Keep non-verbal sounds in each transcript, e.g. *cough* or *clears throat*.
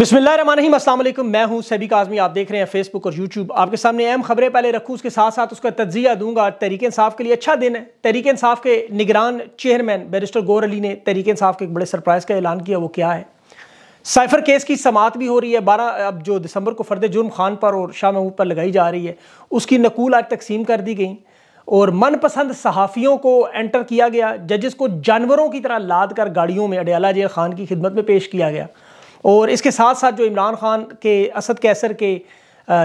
बिस्मिल्लाम असलम मैं हूं सैबिक काजमी आप देख रहे हैं फेसबुक और यूट्यूब आपके सामने अहम खबरें पहले रखूँ उसके साथ साथ उसका तजिया दूंगा तरीक़े इंसाफ के लिए अच्छा दिन है तरीके इंसाफ के निगरान चेयरमैन बैरिस्टर गौर अली ने तरीके इंसाफ के एक बड़े सरप्राइज़ का ऐलान किया वो क्या है साइफर केस की समात भी हो रही है बारह अब जो दिसंबर को फर्द जुर्म खान पर और शाह महमूद पर लगाई जा रही है उसकी नकूल आज तकसीम कर दी गई और मनपसंद सहाफ़ियों को एंटर किया गया जजेस को जानवरों की तरह लाद कर गाड़ियों में अडयाला जेल खान की खिदमत में पेश किया गया और इसके साथ साथ जो इमरान खान के असद कैसर के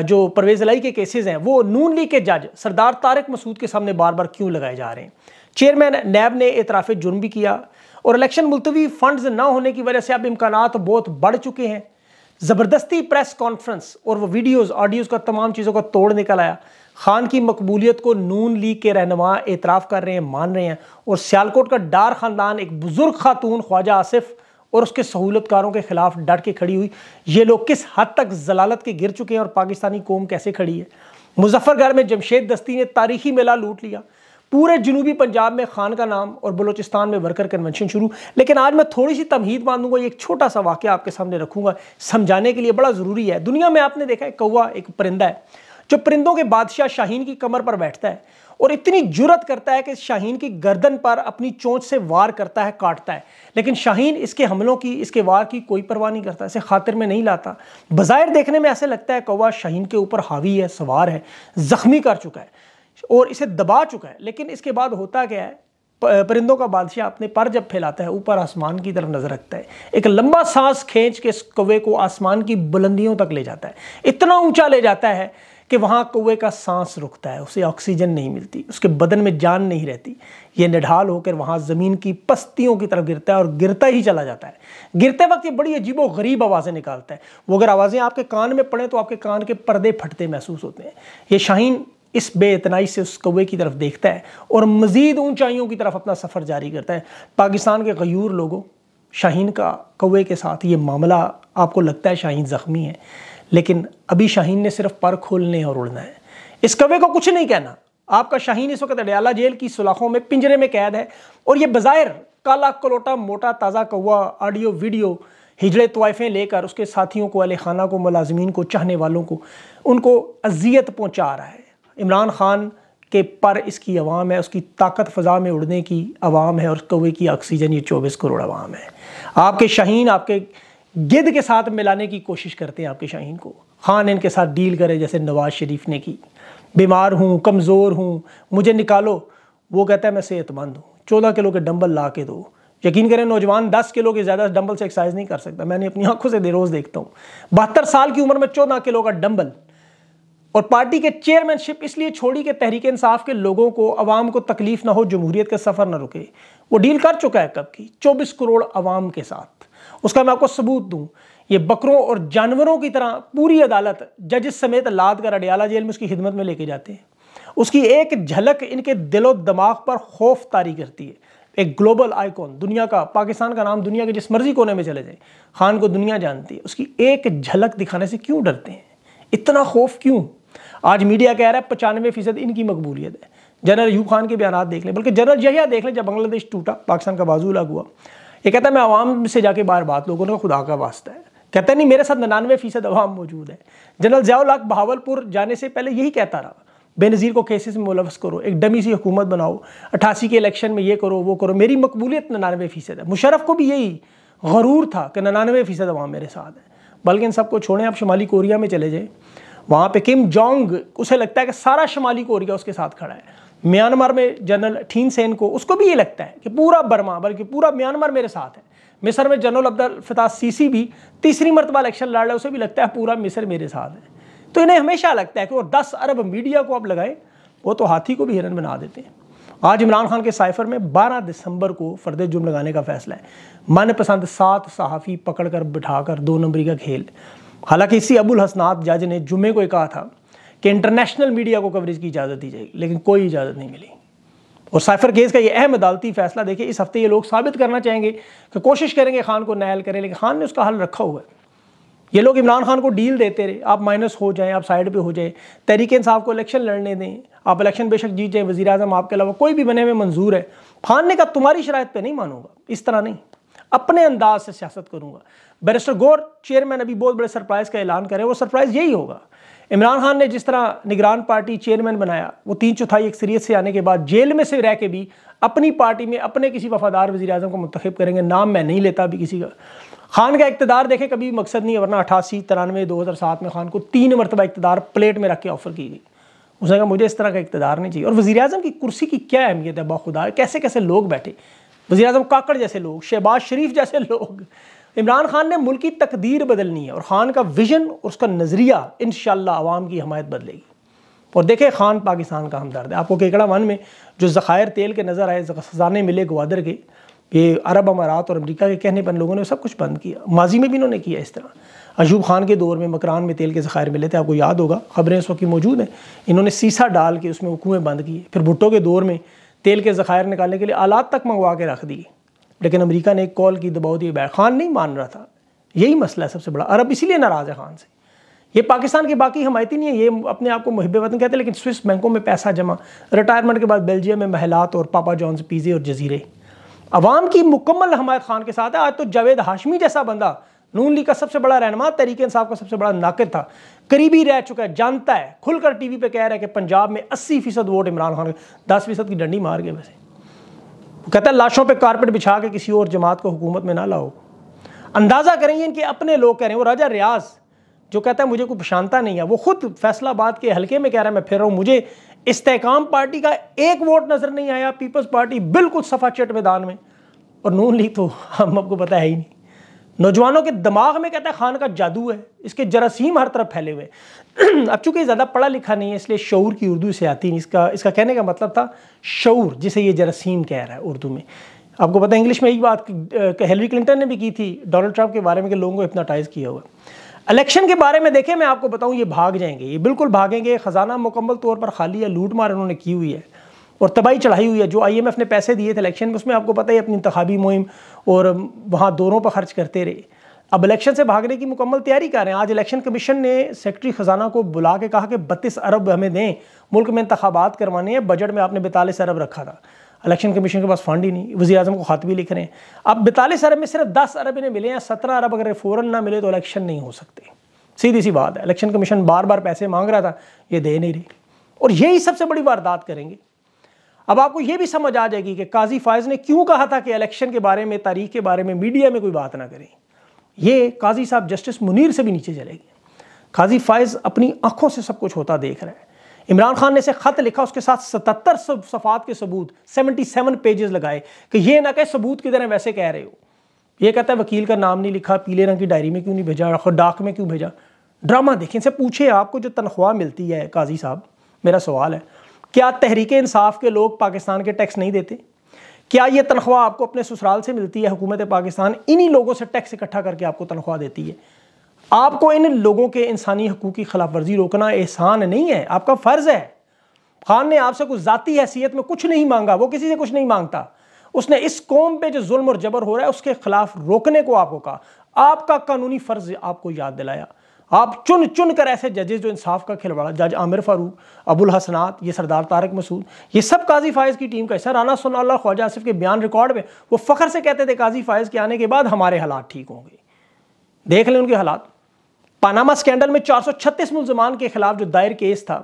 जो परवेज़ अलाई के केसेस हैं वो नून लीग के जज सरदार तारक मसूद के सामने बार बार क्यों लगाए जा रहे हैं चेयरमैन नैब ने एतराफ़ जुर्म भी किया और इलेक्शन मुलतवी फंड्स ना होने की वजह से अब इम्कान तो बहुत बढ़ चुके हैं ज़बरदस्ती प्रेस कॉन्फ्रेंस और वो वीडियोज़ ऑडियोज़ का तमाम चीज़ों का तोड़ निकल आया खान की मकबूलियत को नून लीग के रहनमा एतराफ़ कर रहे हैं मान रहे हैं और सियालकोट का डार ख़ानदान एक बुज़ुर्ग खातून ख्वाजा आसिफ़ और उसके सहूलतकारों के खिलाफ डट के खड़ी हुई ये लोग किस हद तक जलालत के गिर चुके हैं और पाकिस्तानी कौम कैसे खड़ी है मुजफ्फरगढ़ में जमशेद दस्ती ने तारीखी मेला लूट लिया पूरे जनूबी पंजाब में खान का नाम और बलोचिस्तान में वर्कर कन्वेंशन शुरू लेकिन आज मैं थोड़ी सी तमहीद बांधूंगा एक छोटा सा वाक्य आपके सामने रखूंगा समझाने के लिए बड़ा ज़रूरी है दुनिया में आपने देखा है कौआ एक परिंदा है जो परिंदों के बादशाह शाहीन की कमर पर बैठता है और इतनी जुरत करता है कि शाहीन की गर्दन पर अपनी चोंच से वार करता है काटता है लेकिन शाहीन इसके हमलों की इसके वार की कोई परवाह नहीं करता इसे खातिर में नहीं लाता बाज़ाहिर देखने में ऐसे लगता है कौवा शाहीन के ऊपर हावी है सवार है ज़ख्मी कर चुका है और इसे दबा चुका है लेकिन इसके बाद होता क्या है परिंदों का बादशाह अपने पर जब फैलाता है ऊपर आसमान की तरफ नजर रखता है एक लंबा सांस खींच के इस कौवे को आसमान की बुलंदियों तक ले जाता है इतना ऊंचा ले जाता है कि वहाँ कौए का सांस रुकता है उसे ऑक्सीजन नहीं मिलती उसके बदन में जान नहीं रहती ये निढाल होकर वहाँ ज़मीन की पस्तियों की तरफ गिरता है और गिरता ही चला जाता है गिरते वक्त ये बड़ी अजीब व गरीब आवाज़ें निकालता है वो अगर आवाज़ें आपके कान में पड़ें तो आपके कान के पर्दे फटते महसूस होते हैं ये शाहीन इस बेतनाई से उस कौए की तरफ देखता है और मज़ीद ऊँचाइयों की तरफ अपना सफ़र जारी करता है पाकिस्तान के गयूर लोगों शाहीन का कौए के साथ ये मामला आपको लगता है शाहीन ज़ख्मी है लेकिन अभी शाहीन ने सिर्फ पर खोलने और उड़ना है इस कवे को कुछ नहीं कहना आपका शाहीन इस वक्त अडयाला जेल की सुलाखों में पिंजरे में कैद है और ये बज़ाहिर काला कलोटा मोटा ताज़ा कौआ ऑडियो वीडियो हिजड़े तोहफ़ें लेकर उसके साथियों को अले खाना को मुलाजमीन को चाहने वालों को उनको अजियत पहुँचा रहा है इमरान खान के पर इसकी आवाम है उसकी ताकत फ़जा में उड़ने की आवाम है और कौवे की ऑक्सीजन ये चौबीस करोड़ आवाम है आपके शाहीन आपके गिद के साथ मिलाने की कोशिश करते हैं आपके शाहीन को खान इनके साथ डील करे जैसे नवाज शरीफ ने की बीमार हूँ कमज़ोर हूँ मुझे निकालो वो कहता है मैं सेहतमंद हूँ चौदह किलो के डंबल ला के दो यकीन करें नौजवान दस किलो के ज़्यादा डंबल से एक्सरसाइज नहीं कर सकता मैंने अपनी आंखों से रोज़ देखता हूँ बहत्तर साल की उम्र में चौदह किलो का डंबल और पार्टी के चेयरमैनशिप इसलिए छोड़ी कि तहरीक इंसाफ के लोगों को आवाम को तकलीफ ना हो जमहूरियत का सफ़र ना रुके वो डील कर चुका है कब की चौबीस करोड़ आवाम के साथ उसका मैं आपको सबूत दूँ ये बकरों और जानवरों की तरह पूरी अदालत जजिस समेत लाद कर अडियाला जेल में उसकी खिदमत में लेके जाते हैं उसकी एक झलक इनके दिलो दिमाग पर खौफ तारी करती है एक ग्लोबल आइकॉन दुनिया का पाकिस्तान का नाम दुनिया के जिस मर्जी कोने में चले जाए खान को दुनिया जानती है उसकी एक झलक दिखाने से क्यों डरते हैं इतना खौफ क्यों आज मीडिया कह रहा है पचानवे फीसद इनकी मकबूलियत है जनरल यू खान के बयान देख लें बल्कि जनरल यहिया देख लें जब बांग्लादेश टूटा पाकिस्तान का बाजू अलग हुआ ये कहता है मैं आवाम से जाके बार बात लोगों ने खुदा का वास्ता है कहता है नहीं मेरे साथ निन्यानवे फीसद अवाम मौजूद है जनरल जयाल बहावलपुर जाने से पहले यही कहता रहा बेनज़ीर को केसेस में मुलवस करो एक डमी सी हुकूमत बनाओ अट्ठासी के इलेक्शन में ये करो वो करो मेरी मकबूलियत निन्यानवे फ़ीसद है मुशरफ को भी यही गरूर था कि नन्ानवे फ़ीसद अवाम मेरे साथ है बल्कि इन सबको छोड़ें आप शुमाली कोरिया में चले जाएँ वहाँ पर किम जोंग उसे लगता है कि सारा शुमाली कोरिया उसके साथ खड़ा है म्यांमार में जनरल ठीन सेन को उसको भी ये लगता है कि पूरा बर्मा बल्कि पूरा म्यांमार मेरे साथ है मिस्र में जनरल अब्दुल फताह सीसी भी तीसरी मरतबा इलेक्शन लड़ रहा है उसे भी लगता है पूरा मिस्र मेरे साथ है तो इन्हें हमेशा लगता है कि वो दस अरब मीडिया को आप लगाएं वो तो हाथी को भी हिरन बना देते हैं आज इमरान खान के साइफर में 12 दिसंबर को फर्द जुर्म लगाने का फैसला है मनपसंद सात सहाफ़ी पकड़ कर बिठा कर दो नंबरी का खेल हालांकि इसी अबुल हसनात जज ने जुमे को कहा था कि इंटरनेशनल मीडिया को कवरेज की इजाज़त दी जाएगी लेकिन कोई इजाज़त नहीं मिली और साइफर केस का ये अहम अदालती फैसला देखिए इस हफ्ते ये लोग साबित करना चाहेंगे कि कोशिश करेंगे खान को नायल करें लेकिन खान ने उसका हल रखा हुआ है ये लोग इमरान खान को डील देते रहे आप माइनस हो जाएं आप साइड पे हो जाएं तहरीक इंसाफ को इलेक्शन लड़ने दें आप इलेक्शन बेशक जीत जाएं वजी अजम आपके अलावा कोई भी बने हुए मंजूर है खान ने कहा तुम्हारी शरात पर नहीं मानूंगा इस तरह नहीं अपने अंदाज से सियासत करूंगा बैरिस्टर गौर चेयरमैन अभी बहुत बड़े सरप्राइज का ऐलान करें वो सरप्राइज यही होगा इमरान खान ने जिस तरह निगरान पार्टी चेयरमैन बनाया वो तीन चौथाई अक्सरीत से आने के बाद जेल में से रह के भी अपनी पार्टी में अपने किसी वफादार वजी अजम को मंतखब करेंगे नाम मैं नहीं लेता अभी किसी का खान का इकतदार देखें कभी मकसद नहीं है वरना अठासी तिरानवे दो हज़ार सात में खान को तीन मरतबा इकतदार प्लेट में रख के ऑफर की गई उसने कहा मुझे इस तरह का इकतदार नहीं चाहिए और वजी अजम की कुर्सी की क्या अहमियत है बाखुदा कैसे कैसे लोग बैठे वजी अजम काकड़ जैसे लोग शहबाज शरीफ जैसे लोग इमरान खान ने मुल्क की तकदीर बदलनी है और ख़ान का विजन और उसका नज़रिया इन शवाम की हमायत बदलेगी और देखे खान पाकिस्तान का हमदर्द है आपको केकड़ा वन में जो ज़ख़ायर तेल के नज़र आए खजाने मिले ग्वादर के ये अरब अमारात और अमरीका के कहने पर लोगों ने सब कुछ बंद किया माजी में भी इन्होंने किया इस तरह अजूब खान के दौर में मकरान में तेल के ज़ख़ायर मिले थे आपको याद होगा खबरें इस वक्त की मौजूद हैं इन्होंने सीसा डाल के उसमें कुएँ बंद किए फिर भुट्टो के दौर में तेल के ज़खायर निकालने के लिए आलात तक मंगवा के रख दिए लेकिन अमेरिका ने एक कॉल की दबाव दी बैर खान नहीं मान रहा था यही मसला है सबसे बड़ा अरब इसीलिए नाराज़ है खान से ये पाकिस्तान के बाकी हमायती नहीं है ये अपने आप को मुहब वतन कहते हैं लेकिन स्विस बैंकों में पैसा जमा रिटायरमेंट के बाद बेल्जियम में महलात और पापा जॉन्स पीजे और जजीरे अवाम की मुकम्मल हमायत खान के साथ है आज तो जावेद हाशमी जैसा बंदा नून लीग का सबसे बड़ा रहनमा तरीके इंसाफ का सबसे बड़ा नाकद था करीबी रह चुका है जानता है खुलकर टीवी पे कह रहा है कि पंजाब में 80 फीसद वोट इमरान खान दस फीसद की डंडी मार गए वैसे वो कहता है लाशों पे कारपेट बिछा के किसी और जमात को हुकूमत में ना लाओ अंदाज़ा करेंगे इनके अपने लोग कह रहे हैं वो राजा रियाज जो कहता है मुझे कोई पछानता नहीं है वो खुद फैसलाबाद के हल्के में कह रहा है मैं फिर रहा हूँ मुझे इस्तेकाम पार्टी का एक वोट नज़र नहीं आया पीपल्स पार्टी बिल्कुल सफा चट मैदान में और नून ली तो हम आपको पता है ही नहीं नौजवानों के दिमाग में कहता है खान का जादू है इसके जरासीम हर तरफ फैले हुए *clears throat* अब चूंकि ज़्यादा पढ़ा लिखा नहीं है इसलिए शौर की उर्दू से आती नहीं इसका इसका कहने का मतलब था शौर जिसे ये जरासीम कह रहा है उर्दू में आपको पता है इंग्लिश में एक बात हेलरी क्लिंटन ने भी की थी डोनाल्ड ट्रंप के बारे में के लोगों को हिप्नाटाइज किया हुआ इलेक्शन के बारे में देखें मैं आपको बताऊं ये भाग जाएंगे ये बिल्कुल भागेंगे ख़जाना मुकम्मल तौर पर खाली है लूट मार इन्होंने की हुई है और तबाही चढ़ाई हुई है जो एफ ने पैसे दिए थे इलेक्शन में उसमें आपको पता ही अपनी इंतबी मुहिम और वहाँ दोनों पर खर्च करते रहे अब इलेक्शन से भागने की मुकम्मल तैयारी कर रहे हैं आज इलेक्शन कमीशन ने सेक्रेटरी ख़जाना को बुला के कहा कि बत्तीस अरब हमें दें मुल्क में इंतबात करवाने हैं बजट में आपने बैतालीस अरब रखा था इलेक्शन कमीशन के पास फंड ही नहीं वजी अजम को ख़त भी लिख रहे हैं अब बैतालीस अरब में सिर्फ दस अरब इन्हें मिले हैं सत्रह अरब अगर फ़ौरन ना मिले तो इलेक्शन नहीं हो सकते सीधी सी बात है इलेक्शन कमीशन बार बार पैसे मांग रहा था ये दे नहीं रही और यही सबसे बड़ी वारदात करेंगे अब आपको यह भी समझ आ जाएगी कि काजी फायज ने क्यों कहा था कि इलेक्शन के बारे में तारीख के बारे में मीडिया में कोई बात ना करें ये काजी साहब जस्टिस मुनीर से भी नीचे चले गए काजी फायज अपनी आंखों से सब कुछ होता देख रहा है इमरान खान ने इसे ख़त लिखा उसके साथ सतहत्तर सफात के सबूत सेवन पेजेस लगाए कि ये ना कहे सबूत की तरह वैसे कह रहे हो ये कहता है वकील का नाम नहीं लिखा पीले रंग की डायरी में क्यों नहीं भेजा डाक में क्यों भेजा ड्रामा देखें इनसे पूछे आपको जो तनख्वाह मिलती है काजी साहब मेरा सवाल है क्या तहरीक इंसाफ के लोग पाकिस्तान के टैक्स नहीं देते क्या ये तनख्वाह आपको अपने ससुराल से मिलती है हुकूमत पाकिस्तान इन्हीं लोगों से टैक्स इकट्ठा करके आपको तनख्वाह देती है आपको इन लोगों के इंसानी हकूक़ की खिलाफ वर्जी रोकना एहसान नहीं है आपका फ़र्ज़ है खान ने आपसे कुछ ज़ाती हैसियत में कुछ नहीं मांगा वो किसी से कुछ नहीं मांगता उसने इस कौम पर जो जुल्म और जबर हो रहा है उसके खिलाफ रोकने को आपको कहा आपका कानूनी फ़र्ज़ आपको याद दिलाया आप चुन चुन कर ऐसे जजेस जो इंसाफ का खिलवाड़ा जज आमिर फारूक अबुल हसनात ये सरदार तारक मसूद ये सब काजी फायज़ की टीम का हिस्सा राना सन्ला ख्वाजा आसिफ के बयान रिकॉर्ड में वो फ़ख्र से कहते थे काजी फायज़ के आने के बाद हमारे हालात ठीक होंगे देख लें उनके हालात पानामा स्कैंडल में चार सौ छत्तीस मुलजमान के खिलाफ जो दायर केस था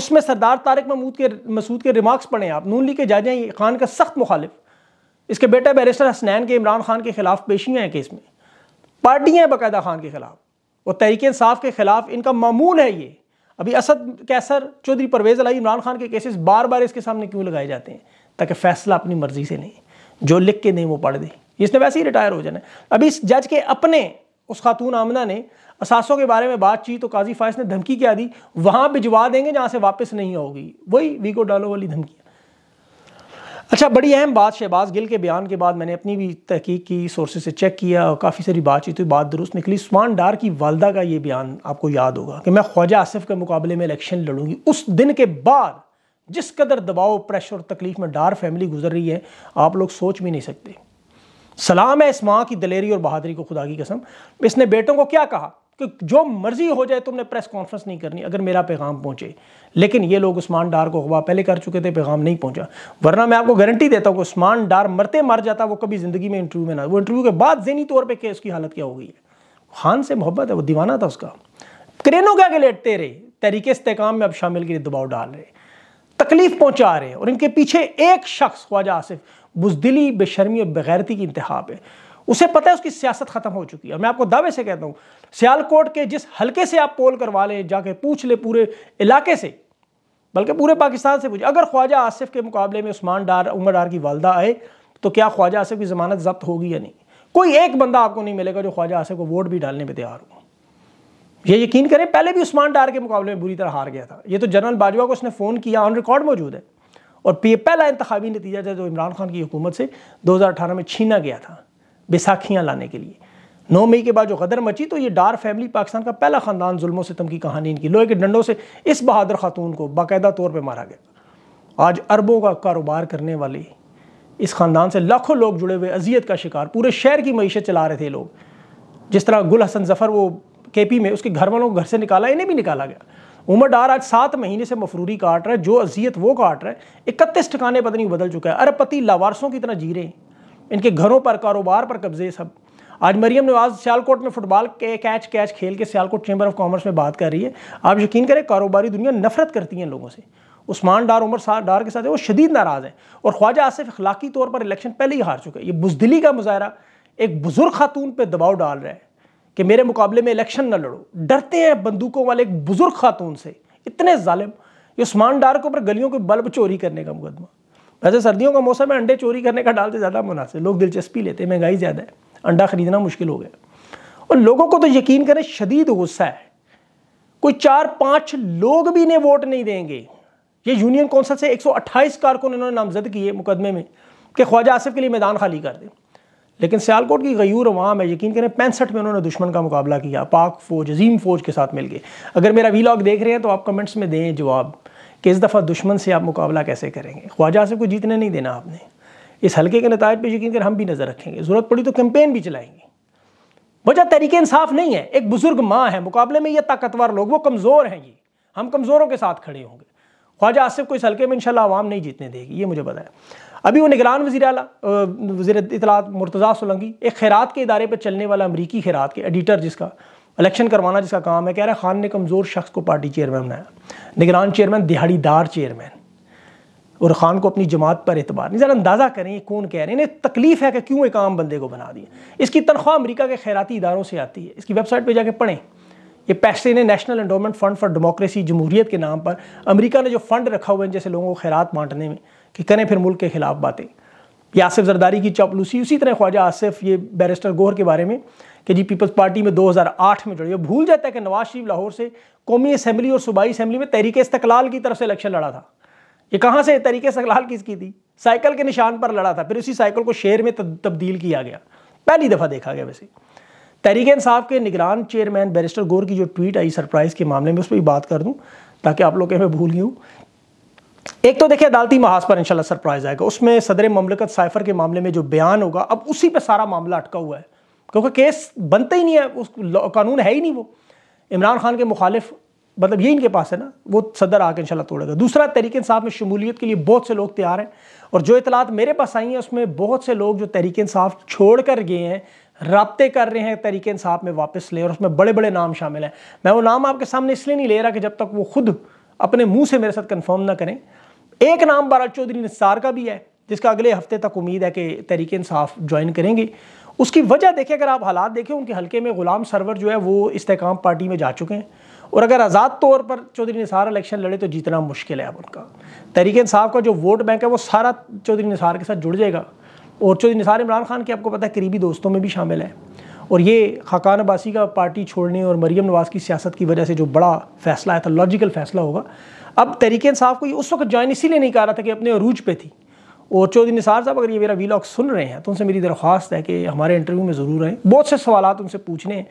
उसमें सरदार तारक महमूद के मसूद के रिमार्क्स पढ़े आप नून ली के जायजें खान का सख्त मुखालिफ इसके बेटा बैरिस्टर हसनैन के इमरान खान के खिलाफ पेशियाँ हैं केस में पार्टियाँ हैं बाकायदा खान के खिलाफ और तहरीक इंसाफ के ख़िलाफ़ इनका मामूल है ये अभी असद कैसर चौधरी परवेज़ अली इमरान खान के केसेस बार बार इसके सामने क्यों लगाए जाते हैं ताकि फ़ैसला अपनी मर्ज़ी से नहीं जो लिख के नहीं वो पढ़ दे इसने वैसे ही रिटायर हो जाना अभी इस जज के अपने उस खातून आमना ने असासों के बारे में बात की तो काजी फायस ने धमकी क्या दी वहाँ भिजवा देंगे जहाँ से वापस नहीं आओगी वही वीको डालो वाली धमकी अच्छा बड़ी अहम बात शहबाज गिल के बयान के बाद मैंने अपनी भी तहकीक की सोर्सेज से चेक किया और काफ़ी सारी बातचीत हुई बात दुरुस्त निकली उस्मान डार की वालदा का ये बयान आपको याद होगा कि मैं ख्वाजा आसिफ के मुकाबले में इलेक्शन लड़ूंगी उस दिन के बाद जिस कदर दबाव प्रेशर तकलीफ में डार फैमिली गुजर रही है आप लोग सोच भी नहीं सकते सलाम है इस माँ की दलेरी और बहादरी को खुदा की कसम इसने बेटों को क्या कहा कि जो मर्जी हो जाए तुमने प्रेस कॉन्फ्रेंस नहीं करनी अगर मेरा पैगाम पहुंचे लेकिन ये लोग उस्मान डार को अगवा पहले कर चुके थे पैगाम नहीं पहुंचा वरना मैं आपको गारंटी देता हूं कि उस्मान डार मरते मर जाता वो कभी ज़िंदगी में इंटरव्यू में ना वो इंटरव्यू के बाद जहनी तौर पर उसकी हालत क्या हो गई है खान से मोहब्बत है वो दीवाना था उसका क्रेनों के आगे लेटते रहे तरीके इस्तेकाम में अब शामिल के दबाव डाल रहे तकलीफ पहुंचा रहे और इनके पीछे एक शख्स ख्वाजा आसिफ बुजदिली बेशर्मी और बगैरती की इंतहा है उसे पता है उसकी सियासत खत्म हो चुकी है मैं आपको दावे से कहता हूँ सियालकोट के जिस हल्के से आप पोल करवा लें जाके पूछ ले पूरे इलाके से बल्कि पूरे पाकिस्तान से पूछे अगर ख्वाजा आसिफ के मुकाबले में उस्मान डार उमर डार की वालदा आए तो क्या ख्वाजा आसिफ की ज़मानत जब्त होगी या नहीं कोई एक बंदा आपको नहीं मिलेगा जो ख्वाजा आसिफ को वोट भी डालने पर तैयार हो ये यकीन करें पहले भी उस्मान डार के मुकाबले में बुरी तरह हार गया था ये तो जनरल बाजवा को उसने फ़ोन किया ऑन रिकॉर्ड मौजूद है और पहला इंतजामी नतीजा था जो इमरान खान की हुकूमत से अठारह में छीना गया था बैसाखियाँ लाने के लिए नौ मई के बाद जो गदर मची तो ये डार फैमिली पाकिस्तान का पहला ख़ानदान जुल्मों सितम की कहानी इनकी लोहे के डंडों से इस बहादुर खातून को बाकायदा तौर पर मारा गया आज अरबों का कारोबार करने वाले इस ख़ानदान से लाखों लोग जुड़े हुए अजियत का शिकार पूरे शहर की मीशत चला रहे थे लोग जिस तरह गुल हसन जफ़र वो के पी में उसके घर वालों को घर से निकाला इन्हें भी निकाला गया उमर डार आज सात महीने से मफरूरी काट रहा है जो अजियत वो काट रहा है इकतीस ठिकाने पता नहीं बदल चुका है अरबपति लावारसों की तरह जी रहे हैं इनके घरों पर कारोबार पर कब्जे सब आज मरियम नवाज सियालकोट में फुटबॉल के कैच कैच खेल के सियालकोट चैम्बर ऑफ कॉमर्स में बात कर रही है आप यकीन करें कारोबारी दुनिया नफरत करती है लोगों से उस्मान डार उमर डार के साथ है वो शदीद नाराज़ हैं और ख्वाजा आसिफ अखलाकी तौर पर इलेक्शन पहले ही हार चुके हैं ये बुजदिली का मुजाहरा एक बुज़ुर्ग खातून पर दबाव डाल रहा है कि मेरे मुकाबले में इलेक्शन ना लड़ो डरते हैं बंदूकों वाले एक बुज़ुर्ग खातून से इतने जालिम ये उस्मान डार के ऊपर गलियों के बल्ब चोरी करने का मुकदमा वैसे सर्दियों का मौसम है अंडे चोरी करने का डालते ज़्यादा मुनासिब लोग दिलचस्पी लेते हैं महंगाई ज़्यादा है अंडा ख़रीदना मुश्किल हो गया और लोगों को तो यकीन करें शदीद गुस्सा है कोई चार पाँच लोग भी इन्हें वोट नहीं देंगे ये यूनियन कौंसिल से 128 कारकुन इन्होंने नामजद किए मुकदमे में कि ख्वाजा आसिफ के लिए मैदान खाली कर दें लेकिन सियालकोट की गयूर अवाम है यकीन करें पैंसठ में उन्होंने दुश्मन का मुकाबला किया पाक फौज अजीम फौज के साथ मिलके अगर मेरा वीलॉग देख रहे हैं तो आप कमेंट्स में दें जवाब कि इस दफ़ा दुश्मन से आप मुकाबला कैसे करेंगे ख्वाजा आसिफ को जीतने नहीं देना आपने इस हल्के के नतज पर यकीन कर हम भी नज़र रखेंगे ज़रूरत पड़ी तो कैंपेन भी चलाएंगे वजह तरीके इंसाफ नहीं है एक बुज़ुर्ग माँ है मुकाबले में ये ताकतवर लोग वो कमज़ोर हैं ये हम कमज़ोरों के साथ खड़े होंगे ख्वाजा आसिफ को इस हल्के में इनशाला आवाम नहीं जीतने देगी ये मुझे बताया अभी वो निगरान वजी अला वजी इतलात मुर्तज़ा सोलंगी एक खैरात के इदारे पर चलने वाला अमरीकी खैरात के एडिटर जिसका इलेक्शन करवाना जिसका काम है कह रहा है खान ने कमज़ोर शख्स को पार्टी चेयरमैन बनाया निगरान चेयरमैन दिहाड़ीदार चेयरमैन और ख़ान को अपनी जमात पर एतबार नहीं ज़रा अंदाज़ा करें कौन कह रहे हैं इन्हें तकलीफ़ है कि क्यों एक आम बंदे को बना दिया इसकी तनख्वाह अमरीका के खैराती इदारों से आती है इसकी वेबसाइट पर जाके पढ़ें ये पैसे ने National Endowment Fund for Democracy जमहूरीत के नाम पर अमेरिका ने जो फ़ंड रखा हुआ है जैसे लोगों को खैरात बांटने में कि करें फिर मुल्क के ख़िलाफ़ बातें यासिफ जरदारी की चापलूसी उसी तरह ख्वाजा आसिफ ये बैरिस्टर गोहर के बारे में कि जी पीपल्स पार्टी में 2008 में जुड़ी भूल जाता है कि नवाज शरीफ लाहौर से कौमी असम्बली और सूबाई असम्बली में तहरीक इस्तकलाल की तरफ से इलेक्शन लड़ा था ये कहाँ से तरीके इस्तकलाल किसकी थी साइकिल के निशान पर लड़ा था फिर उसी साइकिल को शेर में तब्दील किया गया पहली दफ़ा देखा गया वैसे तहरीक इंसाफ के निगरान चेयरमैन बैरिस्टर गोर की जो ट्वीट आई सरप्राइज़ के मामले में उस पर भी बात कर दूँ ताकि आप लोग कहें भूल गूँ हूँ एक तो देखिए अदालती महाज पर इंशाल्लाह सरप्राइज़ आएगा उसमें सदर ममलकत साइफर के मामले में जो बयान होगा अब उसी पर सारा मामला अटका हुआ है क्योंकि केस बनता ही नहीं है उस कानून है ही नहीं वो इमरान खान के मुखालिफ मतलब ये इनके पास है ना वो सदर आके इंशाल्लाह तोड़ेगा दूसरा तहरीक इंसाफ में शमूलियत के लिए बहुत से लोग तैयार हैं और जो इतलात मेरे पास आई हैं उसमें बहुत से लोग जो तहरीक साफ छोड़ कर गए हैं रबते कर रहे हैं तहरीक इंसाफ में वापस लें और उसमें बड़े बड़े नाम शामिल हैं मैं वो नाम आपके सामने इसलिए नहीं ले रहा कि जब तक वो खुद अपने मुँह से मेरे साथ कन्फर्म ना करें एक नाम बारा चौधरी निसार का भी है जिसका अगले हफ्ते तक उम्मीद है कि तहरीक इंसाफ ज्वाइन करेंगे उसकी वजह देखें अगर आप हालात देखें उनके हल्के में ग़ुलाम सरवर जो है वो इस्तेकाम पार्टी में जा चुके हैं और अगर आज़ाद तौर पर चौधरी निसार इलेक्शन लड़े तो जीतना मुश्किल है अब उनका तहरीक साहब का जो वोट बैंक है वो सारा चौधरी निसार के साथ जुड़ जाएगा और चौधरी निसार इमरान खान के आपको पता है करीबी दोस्तों में भी शामिल है और ये खाकान अब्बासी का पार्टी छोड़ने और मरीम नवाज़ की सियासत की वजह से जो बड़ा फैसला आया था लॉजिकल फैसला होगा अब तहरीक साहब को ये उस वक्त ज्वाइन इसीलिए नहीं कर रहा था कि अपने अरूज पे थी और चौधरी निसार साहब अगर ये मेरा वीलॉग सुन रहे हैं तो उनसे मेरी दरख्वास्त है कि हमारे इंटरव्यू में ज़रूर आएँ बहुत से सवाल उनसे पूछने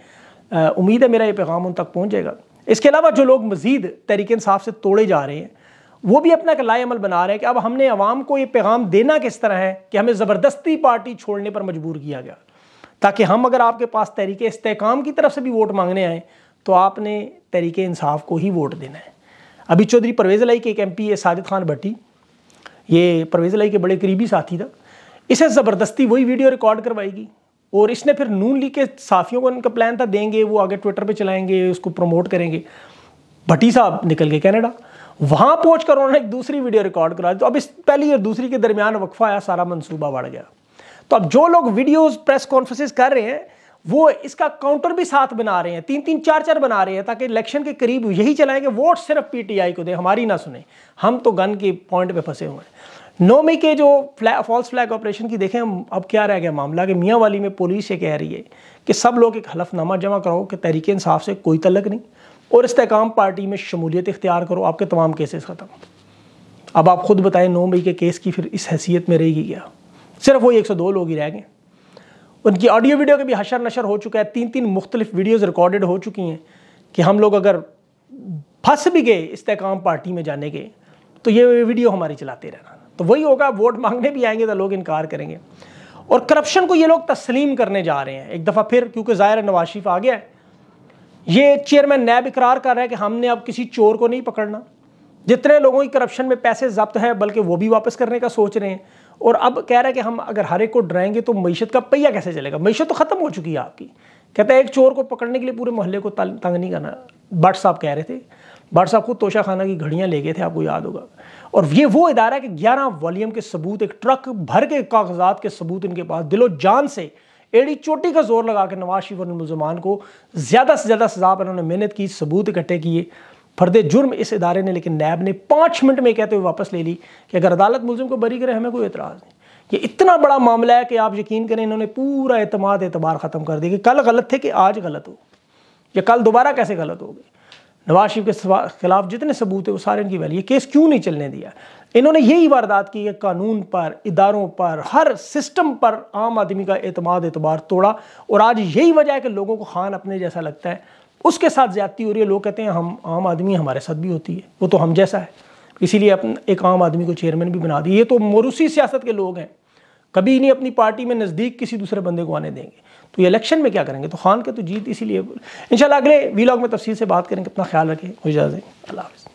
उम्मीद है मेरा ये पैगाम उन तक पहुँच जाएगा इसके अलावा जो लोग मज़ीद तहरीक साफ़ से तोड़े जा रहे हैं वो भी अपना एक अमल बना रहे हैं कि अब हमने आवाम को ये पैगाम देना किस तरह है कि हमें ज़बरदस्ती पार्टी छोड़ने पर मजबूर किया गया ताकि हम अगर आपके पास तहरीक इसकाम की तरफ से भी वोट मांगने आएँ तो आपने तहरीक इंसाफ को ही वोट देना है अभी चौधरी परवेज़ लाई के एक M P A Sajid Khan Bhatti ये परवेज लाई के बड़े करीबी साथी था इसे ज़बरदस्ती वही वीडियो रिकॉर्ड करवाएगी और इसने फिर नून लीग के साथियों को उनका प्लान था देंगे वो आगे ट्विटर पे चलाएंगे उसको प्रमोट करेंगे भट्टी साहब निकल गए कनाडा वहाँ पहुँच कर उन्होंने एक दूसरी वीडियो रिकॉर्ड करा तो अब इस पहली और दूसरी के दरमियान वक्फा आया सारा मनसूबा बढ़ गया तो अब जो लोग वीडियोज़ प्रेस कॉन्फ्रेंसिस कर रहे हैं वो इसका काउंटर भी साथ बना रहे हैं तीन तीन चार चार बना रहे हैं ताकि इलेक्शन के करीब यही चलाएं कि वोट सिर्फ पीटीआई को दे हमारी ना सुने हम तो गन के पॉइंट पे फंसे हुए हैं नौ मई के जो फ्लैग फॉल्स फ्लैग ऑपरेशन की देखें अब क्या रह गया मामला कि मियाँ वाली में पुलिस ये कह रही है कि सब लोग एक हलफनामा जमा कराओ कि तहरीक इंसाफ से कोई तलक नहीं और इसकाम पार्टी में शमूलियत इख्तियार करो आपके तमाम केसेस ख़त्म अब आप खुद बताएं नौ मई के केस की फिर इस हैसियत में रहेगी क्या सिर्फ वही एक सौ दो लोग ही रह गए उनकी ऑडियो वीडियो का भी हशर नशर हो चुका है तीन तीन मुख्तलिफ वीडियोज़ रिकॉर्डेड हो चुकी हैं कि हम लोग अगर फंस भी गए इस्तेकाम पार्टी में जाने के तो ये वीडियो हमारी चलाते रहना तो वही होगा वोट मांगने भी आएंगे तो लोग इनकार करेंगे और करप्शन को ये लोग तस्लीम करने जा रहे हैं एक दफ़ा फिर क्योंकि ज़ाहिर नवाज शरीफ आ गया है ये चेयरमैन नैब इकरार कर रहा है कि हमने अब किसी चोर को नहीं पकड़ना जितने लोगों की करप्शन में पैसे जब्त है बल्कि वो भी वापस करने का सोच रहे हैं और अब कह रहा है कि हम अगर हर एक को डराएंगे तो मीशत का पहिया कैसे चलेगा मीशत तो ख़त्म हो चुकी है आपकी कहता है एक चोर को पकड़ने के लिए पूरे मोहल्ले को तंग नहीं करना भट्ट साहब कह रहे थे भट्ट साहब खुद तोशा खाना की घड़ियाँ ले गए थे आपको याद होगा और ये वो इदारा है कि ग्यारह वॉलीम के सबूत एक ट्रक भर के कागजात के सबूत इनके पास दिलो जान से एड़ी चोटी का जोर लगा के नवाज शरीफ और मुलजमान को ज़्यादा से ज़्यादा सजा पर उन्होंने मेहनत की सबूत इकट्ठे किए फर्द जुर्म इस इदारे ने लेकिन नैब ने पाँच मिनट में कहते हुए वापस ले ली कि अगर अदालत मुलजम को बरी करे हमें कोई एतराज़ नहीं ये इतना बड़ा मामला है कि आप यकीन करें इन्होंने पूरा अतमाद एतबार ख़त्म कर दिया कि कल गलत थे कि आज गलत हो या कल दोबारा कैसे गलत हो गए नवाज शरीफ के खिलाफ जितने सबूत है वो सारे इनकी वैली ये केस क्यों नहीं चलने दिया इन्होंने यही वारदात की है कानून पर इदारों पर हर सिस्टम पर आम आदमी का अतमाद एतबार तोड़ा और आज यही वजह है कि लोगों को खान अपने जैसा लगता है उसके साथ ज्यादती हो रही है लोग कहते हैं हम आम आदमी हमारे साथ भी होती है वो तो हम जैसा है इसीलिए अपने एक आम आदमी को चेयरमैन भी बना दिए ये तो मोरूसी सियासत के लोग हैं कभी नहीं अपनी पार्टी में नज़दीक किसी दूसरे बंदे को आने देंगे तो ये इलेक्शन में क्या करेंगे तो खान के तो जीत इसीलिए इंशाल्लाह अगले वीलॉग में तफसील से बात करेंगे अपना ख्याल रखें मुझे अल्लाह हाफ़